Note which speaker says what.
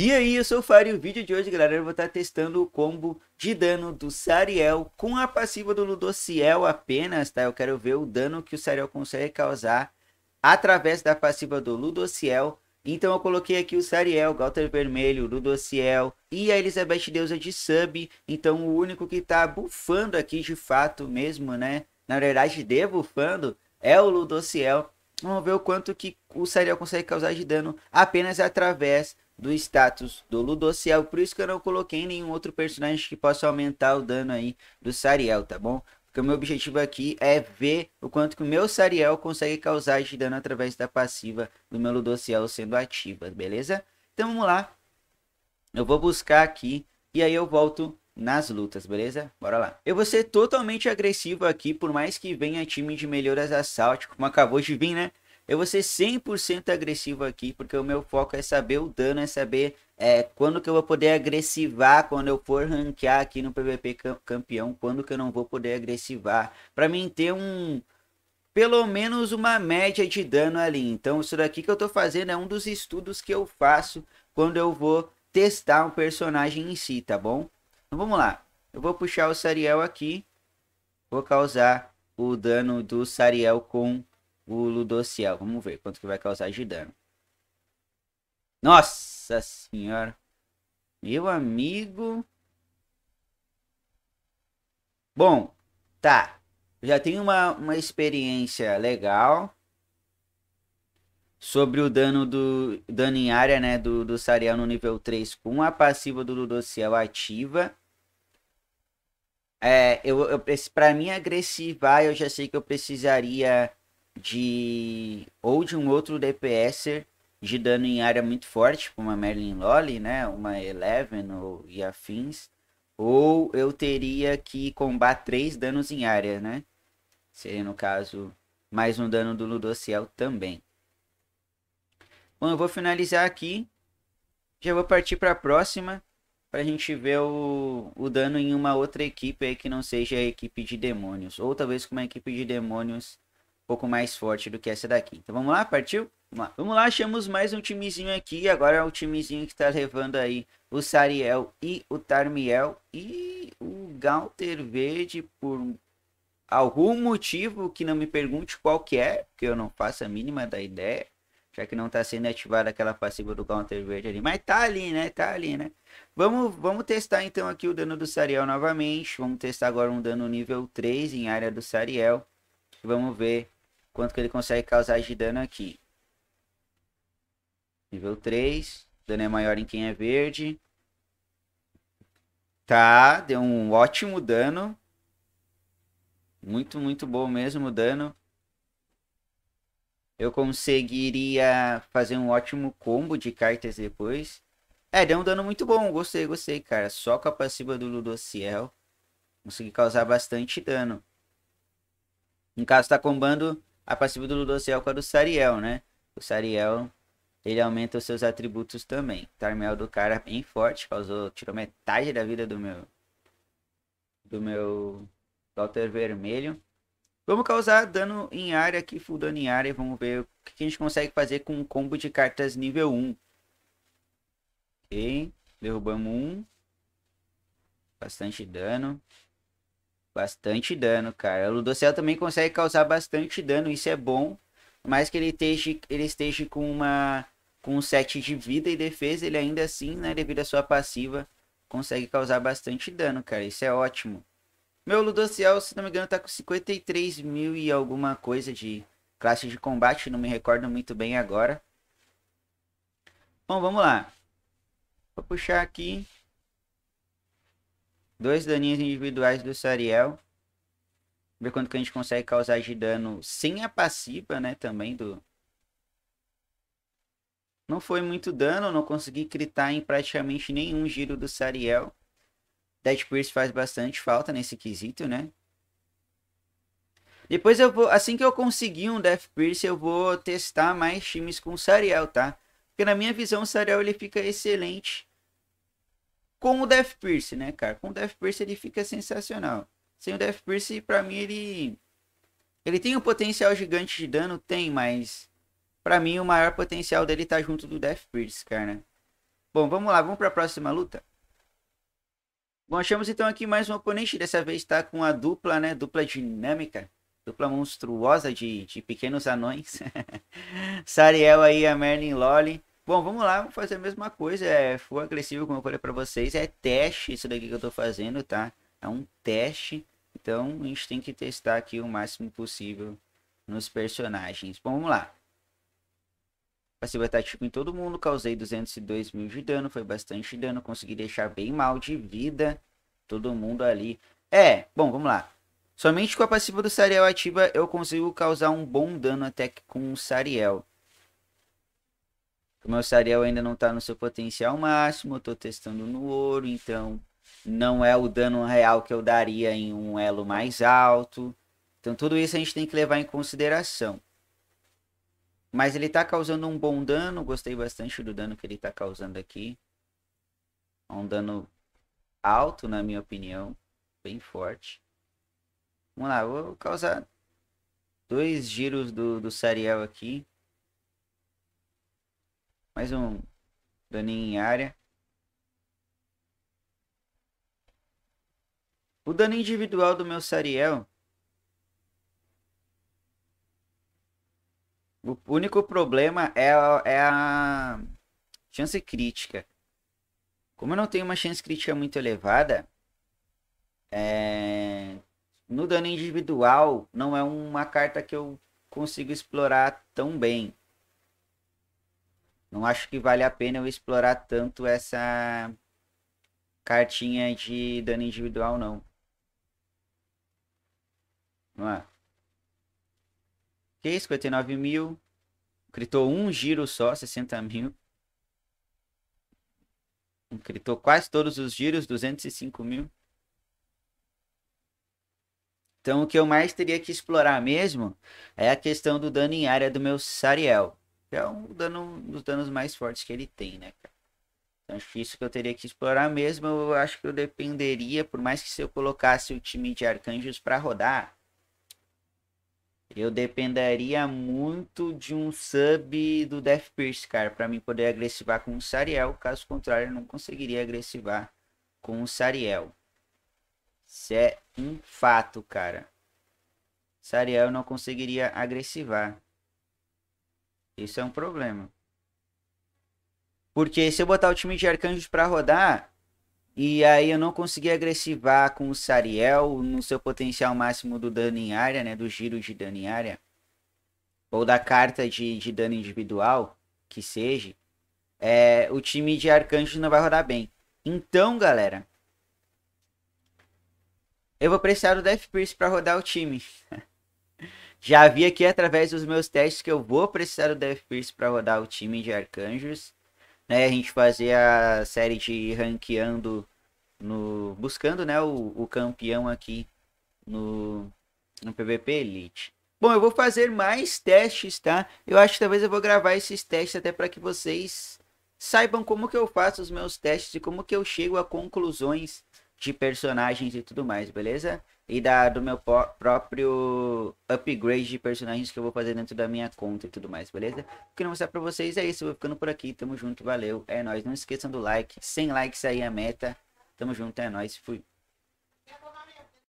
Speaker 1: E aí, eu sou o Fábio e o vídeo de hoje, galera, eu vou estar tá testando o combo de dano do Sariel com a passiva do Ludociel apenas, tá? Eu quero ver o dano que o Sariel consegue causar através da passiva do Ludociel. Então eu coloquei aqui o Sariel, Galter Vermelho, Ludociel e a Elizabeth Deusa de sub. Então o único que tá bufando aqui de fato mesmo, né? Na verdade, debufando é o Ludociel. Vamos ver o quanto que o Sariel consegue causar de dano apenas através do status do Ludociel, por isso que eu não coloquei nenhum outro personagem que possa aumentar o dano aí do Sariel, tá bom? Porque o meu objetivo aqui é ver o quanto que o meu Sariel consegue causar de dano através da passiva do meu Ludociel sendo ativa, beleza? Então vamos lá, eu vou buscar aqui e aí eu volto nas lutas, beleza? Bora lá. Eu vou ser totalmente agressivo aqui, por mais que venha time de melhoras assalto, como acabou de vir, né? Eu vou ser 100% agressivo aqui, porque o meu foco é saber o dano, é saber é, quando que eu vou poder agressivar quando eu for ranquear aqui no PVP campeão, quando que eu não vou poder agressivar. para mim ter um, pelo menos uma média de dano ali. Então isso daqui que eu tô fazendo é um dos estudos que eu faço quando eu vou testar um personagem em si, tá bom? Então vamos lá. Eu vou puxar o Sariel aqui. Vou causar o dano do Sariel com o Ludociel. Vamos ver quanto que vai causar de dano. Nossa senhora. Meu amigo. Bom, tá. Já tenho uma, uma experiência legal. Sobre o dano do dano em área, né? Do, do Sariel no nível 3 com a passiva do Ludociel ativa. É, eu, eu, pra mim agressivar, eu já sei que eu precisaria de ou de um outro DPSer de dano em área muito forte, como tipo uma Merlin Lolly, né, uma Eleven ou, e afins, ou eu teria que combater três danos em área, né? Seria, no caso, mais um dano do Ludociel também. Bom, eu vou finalizar aqui. Já vou partir para a próxima, para a gente ver o, o dano em uma outra equipe aí que não seja a equipe de demônios, ou talvez com uma equipe de demônios pouco mais forte do que essa daqui. Então vamos lá, partiu? Vamos lá, vamos lá achamos mais um timezinho aqui. Agora é o timezinho que está levando aí o Sariel e o Tarmiel e o Galter Verde por algum motivo que não me pergunte qual que é, porque eu não faço a mínima da ideia, já que não está sendo ativada aquela passiva do Galter Verde ali, mas tá ali, né? Tá ali, né? Vamos, vamos testar então aqui o dano do Sariel novamente. Vamos testar agora um dano nível 3 em área do Sariel. Vamos ver Quanto que ele consegue causar de dano aqui. Nível 3. Dano é maior em quem é verde. Tá, deu um ótimo dano. Muito, muito bom mesmo o dano. Eu conseguiria fazer um ótimo combo de cartas depois. É, deu um dano muito bom. Gostei, gostei, cara. Só com a passiva do Ludociel. Consegui causar bastante dano. No caso, tá combando a passiva do Ludociel com a do Sariel, né? O Sariel, ele aumenta os seus atributos também. Tarmel do cara é bem forte, causou, tirou metade da vida do meu... Do meu... Daughter vermelho. Vamos causar dano em área aqui, full dano em área. Vamos ver o que a gente consegue fazer com um combo de cartas nível 1. Ok, derrubamos um. Bastante dano. Bastante dano, cara. O Ludocel também consegue causar bastante dano, isso é bom. Mas que ele esteja, ele esteja com uma com um set de vida e defesa, ele ainda assim, né, devido à sua passiva, consegue causar bastante dano, cara. Isso é ótimo. Meu Ludociel, se não me engano, tá com 53 mil e alguma coisa de classe de combate, não me recordo muito bem agora. Bom, vamos lá. Vou puxar aqui. Dois daninhos individuais do Sariel. Ver quanto que a gente consegue causar de dano sem a passiva, né? Também do... Não foi muito dano, não consegui critar em praticamente nenhum giro do Sariel. Dead Pierce faz bastante falta nesse quesito, né? Depois eu vou, assim que eu conseguir um Death Pierce, eu vou testar mais times com o Sariel, tá? Porque na minha visão o Sariel ele fica excelente com o Death Pierce, né, cara? Com o Death Pierce ele fica sensacional. Sem o Death Pierce, pra mim, ele. Ele tem um potencial gigante de dano? Tem, mas. Pra mim, o maior potencial dele tá junto do Death Pierce, cara. Bom, vamos lá, vamos pra próxima luta. Bom, achamos então aqui mais um oponente. Dessa vez tá com a dupla, né? Dupla dinâmica. Dupla monstruosa de, de pequenos anões. Sariel aí, a Merlin Lolly. Bom, vamos lá, vamos fazer a mesma coisa. É, agressivo, como eu falei para vocês, é teste isso daqui que eu tô fazendo, tá? É um teste. Então, a gente tem que testar aqui o máximo possível nos personagens. Bom, vamos lá. passiva atático em todo mundo, causei 202 mil de dano, foi bastante dano, consegui deixar bem mal de vida todo mundo ali. É, bom, vamos lá. Somente com a passiva do Sariel ativa eu consigo causar um bom dano até que com o Sariel. O meu Sariel ainda não está no seu potencial máximo, eu tô testando no ouro, então não é o dano real que eu daria em um elo mais alto. Então tudo isso a gente tem que levar em consideração. Mas ele está causando um bom dano, gostei bastante do dano que ele está causando aqui. É um dano alto, na minha opinião, bem forte. Vamos lá, vou causar dois giros do, do Sariel aqui. Mais um daninho em área. O dano individual do meu Sariel. O único problema é a, é a chance crítica. Como eu não tenho uma chance crítica muito elevada, é... no dano individual não é uma carta que eu consigo explorar tão bem. Não acho que vale a pena eu explorar tanto essa cartinha de dano individual, não. Vamos lá. Ok, 59 mil. Critou um giro só, 60 mil. Critou quase todos os giros, 205 mil. Então, o que eu mais teria que explorar mesmo é a questão do dano em área do meu Sariel é um, dano, um dos danos mais fortes que ele tem, né, cara? Então, acho que isso que eu teria que explorar mesmo. Eu acho que eu dependeria, por mais que se eu colocasse o time de arcanjos para rodar, eu dependeria muito de um sub do Death Pierce, cara, para mim poder agressivar com o Sariel. Caso contrário, eu não conseguiria agressivar com o Sariel. Isso é um fato, cara. Sariel eu não conseguiria agressivar. Isso é um problema. Porque se eu botar o time de arcanjos para rodar, e aí eu não conseguir agressivar com o Sariel no seu potencial máximo do dano em área, né? Do giro de dano em área. Ou da carta de, de dano individual, que seja. É, o time de arcanjos não vai rodar bem. Então, galera. Eu vou precisar do Death Pierce para rodar o time. Já vi aqui através dos meus testes que eu vou precisar do Death Priest para rodar o time de arcanjos. Né, a gente fazer a série de ranqueando no buscando, né, o, o campeão aqui no no PVP Elite. Bom, eu vou fazer mais testes, tá? Eu acho que talvez eu vou gravar esses testes até para que vocês saibam como que eu faço os meus testes e como que eu chego a conclusões de personagens e tudo mais, beleza? E da, do meu próprio upgrade de personagens que eu vou fazer dentro da minha conta e tudo mais, beleza? O que eu mostrar pra vocês é isso, eu vou ficando por aqui, tamo junto, valeu, é nóis. Não esqueçam do like, 100 likes aí é a meta, tamo junto, é nóis, fui.